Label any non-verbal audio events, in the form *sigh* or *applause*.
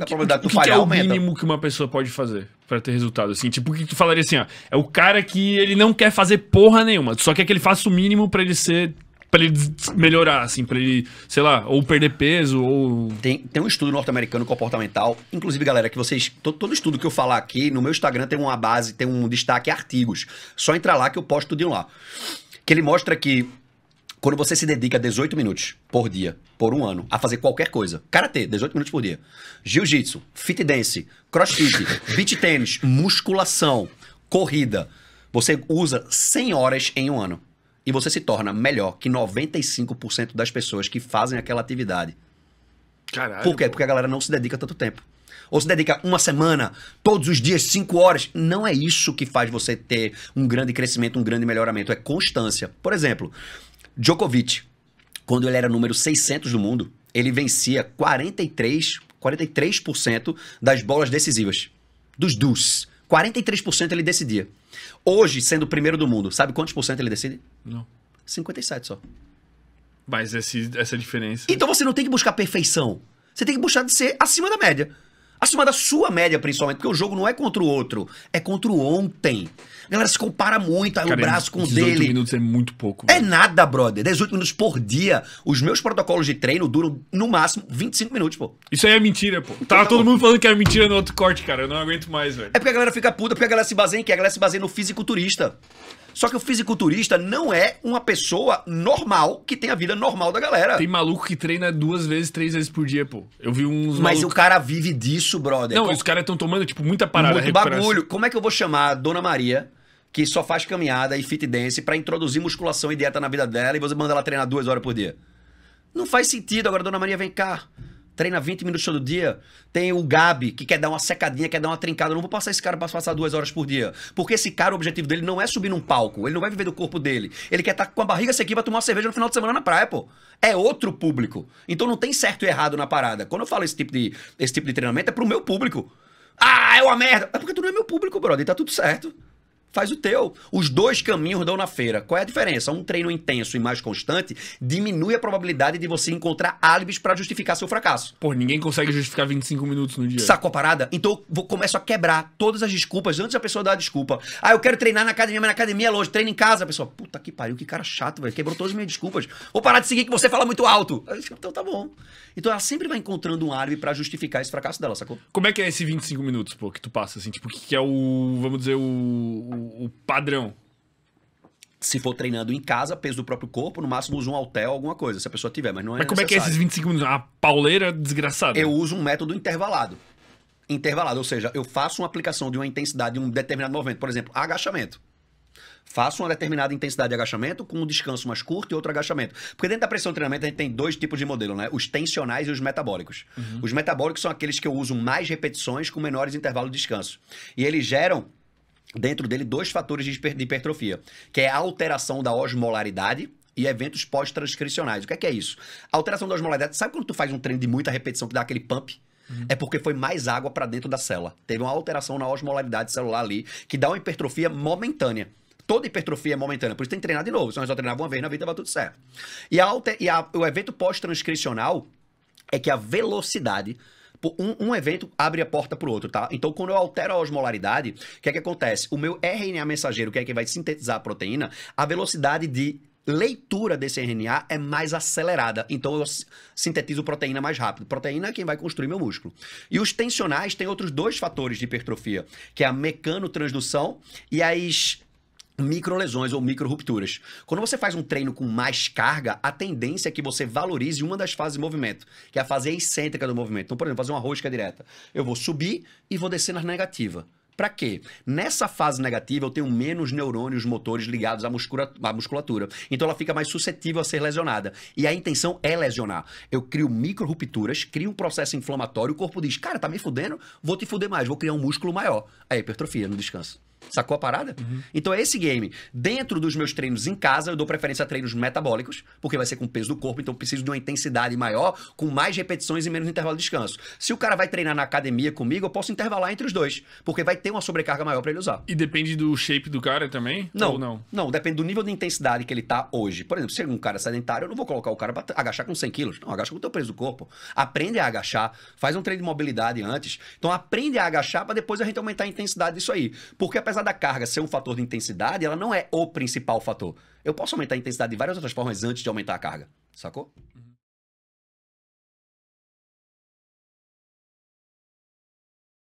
A probabilidade que, tu que falhar que é o mínimo que uma pessoa pode fazer para ter resultado, assim? Tipo, que tu falaria assim, ó, é o cara que ele não quer fazer porra nenhuma, tu só quer que ele faça o mínimo para ele ser para ele melhorar, assim, para ele, sei lá, ou perder peso, ou. Tem, tem um estudo norte-americano comportamental. Inclusive, galera, que vocês. Todo, todo, estudo que eu falar aqui, no meu Instagram tem uma base, tem um destaque artigos. Só entra lá que eu posto um lá. Que ele mostra que quando você se dedica 18 minutos por dia, por um ano, a fazer qualquer coisa, karatê, 18 minutos por dia, jiu-jitsu, fit dance, crossfit, *laughs* beat tênis, musculação, corrida, você usa 100 horas em um ano. E você se torna melhor que 95% das pessoas que fazem aquela atividade. Caralho. Por quê? Porque a galera não se dedica tanto tempo. Ou se dedica uma semana, todos os dias, cinco horas. Não é isso que faz você ter um grande crescimento, um grande melhoramento. É constância. Por exemplo, Djokovic, quando ele era número 600 do mundo, ele vencia 43, 43% das bolas decisivas. Dos duos. 43% ele decidia. Hoje, sendo o primeiro do mundo, sabe quantos por cento ele decide? Não. 57 só. Mas esse, essa é diferença. Então você não tem que buscar perfeição. Você tem que buscar de ser acima da média. Acima da sua média, principalmente, porque o jogo não é contra o outro, é contra o ontem. A galera se compara muito, aí o braço com o dele. 18 minutos é muito pouco. É velho. É nada, brother. 18 minutos por dia. Os meus protocolos de treino duram, no máximo, 25 minutos, pô. Isso aí é mentira, pô. Tá então, Tava tá todo mundo falando que era é mentira no outro corte, cara. Eu não aguento mais, velho. É porque a galera fica puta, porque a galera se baseia em quê? A galera se baseia no fisiculturista. Só que o fisiculturista não é uma pessoa normal que tem a vida normal da galera. Tem maluco que treina duas vezes, três vezes por dia, pô. Eu vi uns. Mas o cara vive disso, brother. Não, Como... os caras estão tomando, tipo, muita parada. Muito bagulho. Como é que eu vou chamar a Dona Maria? Que só faz caminhada e fit dance para introduzir musculação e dieta na vida dela e você manda ela treinar duas horas por dia. Não faz sentido. Agora, Dona Maria, vem cá treina 20 minutos todo dia. Tem o Gabi, que quer dar uma secadinha, quer dar uma trincada. Eu não vou passar esse cara pra passar duas horas por dia. Porque esse cara, o objetivo dele não é subir num palco. Ele não vai viver do corpo dele. Ele quer estar tá com a barriga sequinha pra tomar uma cerveja no final de semana na praia, pô. É outro público. Então não tem certo e errado na parada. Quando eu falo esse tipo de, esse tipo de treinamento, é pro meu público. Ah, é uma merda. É porque tu não é meu público, brother. E tá tudo certo. Faz o teu. Os dois caminhos dão na feira. Qual é a diferença? Um treino intenso e mais constante diminui a probabilidade de você encontrar álibis para justificar seu fracasso. Pô, ninguém consegue justificar 25 minutos no dia. Sacou a parada? Então eu começo a quebrar todas as desculpas antes da pessoa dar a desculpa. Ah, eu quero treinar na academia, mas na academia é longe. Treino em casa. A pessoa, puta que pariu, que cara chato, velho. Quebrou todas as minhas desculpas. Vou parar de seguir que você fala muito alto. Então tá bom. Então ela sempre vai encontrando um álibi para justificar esse fracasso dela, sacou? Como é que é esse 25 minutos, pô, que tu passa, assim? Tipo, que é o, vamos dizer, o o, padrão. Se for treinando em casa, peso do próprio corpo, no máximo usa um halter alguma coisa, se a pessoa tiver, mas não é Mas como necessário. é que é esses 25 minutos? a pauleira desgraçada. Eu uso um método intervalado. Intervalado, ou seja, eu faço uma aplicação de uma intensidade de um determinado movimento, por exemplo, agachamento. Faço uma determinada intensidade de agachamento com um descanso mais curto e outro agachamento. Porque dentro da pressão de treinamento a gente tem dois tipos de modelo, né? Os tensionais e os metabólicos. Uhum. Os metabólicos são aqueles que eu uso mais repetições com menores intervalos de descanso. E eles geram dentro dele dois fatores de hipertrofia, que é a alteração da osmolaridade, e eventos pós-transcricionais. O que é, que é isso? A alteração da osmolaridade, sabe quando tu faz um treino de muita repetição que dá aquele pump? Uhum. É porque foi mais água para dentro da célula. Teve uma alteração na osmolaridade celular ali, que dá uma hipertrofia momentânea. Toda hipertrofia é momentânea, por isso tem que treinar de novo. Se nós só treinava uma vez na vida, vai tudo certo. E, a, e a, o evento pós-transcricional é que a velocidade um, um evento abre a porta para o outro, tá? Então, quando eu altero a osmolaridade, o que é que acontece? O meu RNA mensageiro, que é que vai sintetizar a proteína, a velocidade de leitura desse RNA é mais acelerada. Então eu sintetizo proteína mais rápido. Proteína é quem vai construir meu músculo. E os tensionais têm outros dois fatores de hipertrofia, que é a mecanotransdução e as microlesões ou microrupturas. Quando você faz um treino com mais carga, a tendência é que você valorize uma das fases de movimento, que é a fase excêntrica do movimento. Então, por exemplo, fazer uma rosca direta. Eu vou subir e vou descer na negativa. Para quê? Nessa fase negativa, eu tenho menos neurônios motores ligados à, à musculatura. Então ela fica mais suscetível a ser lesionada. E a intenção é lesionar. Eu crio micro rupturas, crio um processo inflamatório, o corpo diz: cara, tá me fudendo, vou te fuder mais, vou criar um músculo maior. Aí, é hipertrofia no descanso. Sacou a parada? Uhum. Então é esse game. Dentro dos meus treinos em casa, eu dou preferência a treinos metabólicos, porque vai ser com o peso do corpo, então eu preciso de uma intensidade maior, com mais repetições e menos intervalo de descanso. Se o cara vai treinar na academia comigo, eu posso intervalar entre os dois, porque vai ter uma sobrecarga maior para ele usar. E depende do shape do cara também? Não, não. Não, depende do nível de intensidade que ele tá hoje. Por exemplo, se é um cara sedentário, eu não vou colocar o cara para agachar com 100 quilos. Não, agacha com o teu peso do corpo. Aprende a agachar, faz um treino de mobilidade antes. Então aprende a agachar para depois a gente aumentar a intensidade disso aí. Porque a apesar da carga ser um fator de intensidade, ela não é o principal fator. Eu posso aumentar a intensidade de várias outras formas antes de aumentar a carga, sacou?